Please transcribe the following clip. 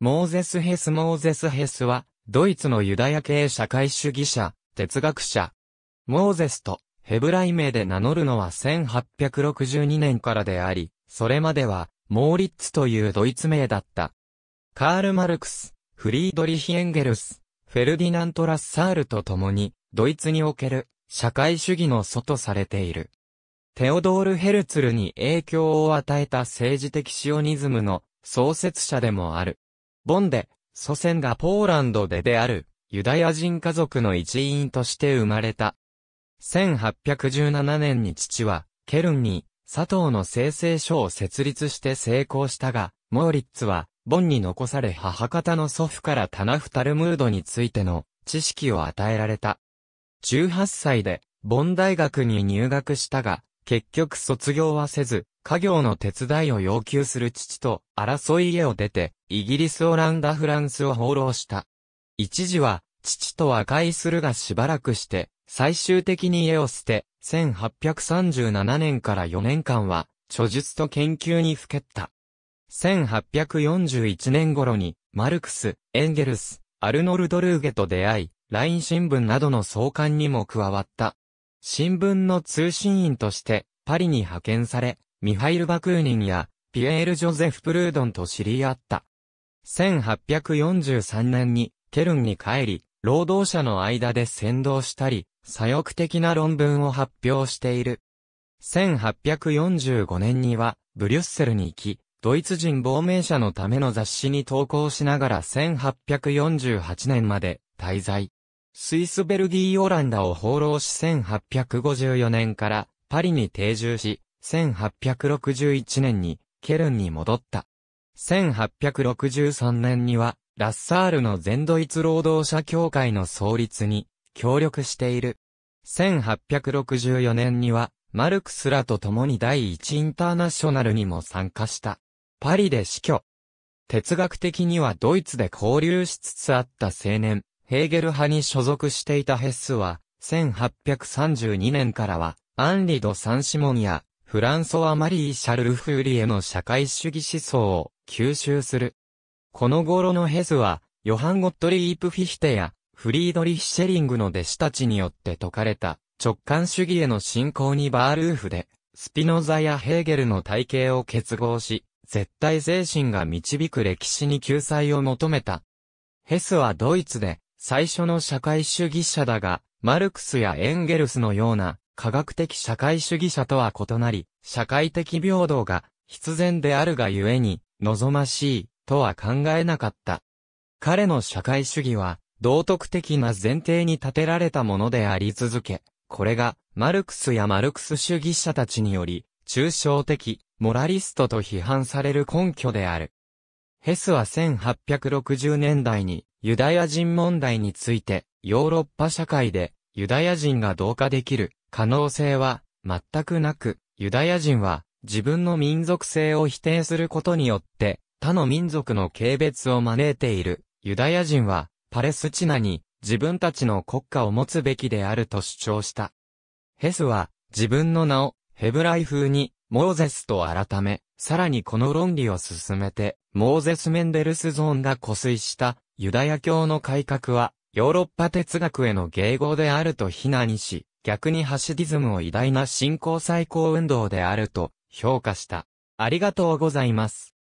モーゼス・ヘス・モーゼス・ヘスは、ドイツのユダヤ系社会主義者、哲学者。モーゼスと、ヘブライ名で名乗るのは1862年からであり、それまでは、モーリッツというドイツ名だった。カール・マルクス、フリードリヒ・エンゲルス、フェルディナント・ラッサールと共に、ドイツにおける、社会主義の祖とされている。テオドール・ヘルツルに影響を与えた政治的シオニズムの創設者でもある。ボンで、祖先がポーランドでである、ユダヤ人家族の一員として生まれた。1817年に父は、ケルンに、佐藤の生成書を設立して成功したが、モーリッツは、ボンに残され母方の祖父からタナフタルムードについての知識を与えられた。18歳で、ボン大学に入学したが、結局卒業はせず、家業の手伝いを要求する父と争い家を出て、イギリスオランダフランスを放浪した。一時は、父と和解するがしばらくして、最終的に家を捨て、1837年から4年間は、著述と研究にふけった。1841年頃に、マルクス、エンゲルス、アルノルド・ルーゲと出会い、ライン新聞などの創刊にも加わった。新聞の通信員としてパリに派遣され、ミハイル・バクーニンやピエール・ジョゼフ・プルードンと知り合った。1843年にケルンに帰り、労働者の間で先導したり、左翼的な論文を発表している。1845年には、ブリュッセルに行き、ドイツ人亡命者のための雑誌に投稿しながら1848年まで滞在。スイスベルギーオランダを放浪し1854年からパリに定住し、1861年にケルンに戻った。1863年にはラッサールの全ドイツ労働者協会の創立に協力している。1864年にはマルクスらと共に第一インターナショナルにも参加した。パリで死去。哲学的にはドイツで交流しつつあった青年、ヘーゲル派に所属していたヘッスは、1832年からは、アンリ・ド・サンシモンや、フランソワ・マリー・シャルル・フーリエの社会主義思想を吸収する。この頃のヘスは、ヨハン・ゴットリープ・フィヒテや、フリードリヒ・シェリングの弟子たちによって説かれた、直感主義への信仰にバールーフで、スピノザやヘーゲルの体系を結合し、絶対精神が導く歴史に救済を求めた。ヘスはドイツで、最初の社会主義者だが、マルクスやエンゲルスのような科学的社会主義者とは異なり、社会的平等が必然であるがゆえに、望ましい、とは考えなかった。彼の社会主義は、道徳的な前提に立てられたものであり続け、これが、マルクスやマルクス主義者たちにより、抽象的、モラリストと批判される根拠である。ヘスは1860年代に、ユダヤ人問題について、ヨーロッパ社会でユダヤ人が同化できる可能性は全くなく、ユダヤ人は自分の民族性を否定することによって他の民族の軽蔑を招いている。ユダヤ人はパレスチナに自分たちの国家を持つべきであると主張した。ヘスは自分の名をヘブライ風にモーゼスと改め、さらにこの論理を進めて、モーゼス・メンデルスゾーンが固遂したユダヤ教の改革は、ヨーロッパ哲学への迎合であると非難し、逆にハシディズムを偉大な信仰最高運動であると評価した。ありがとうございます。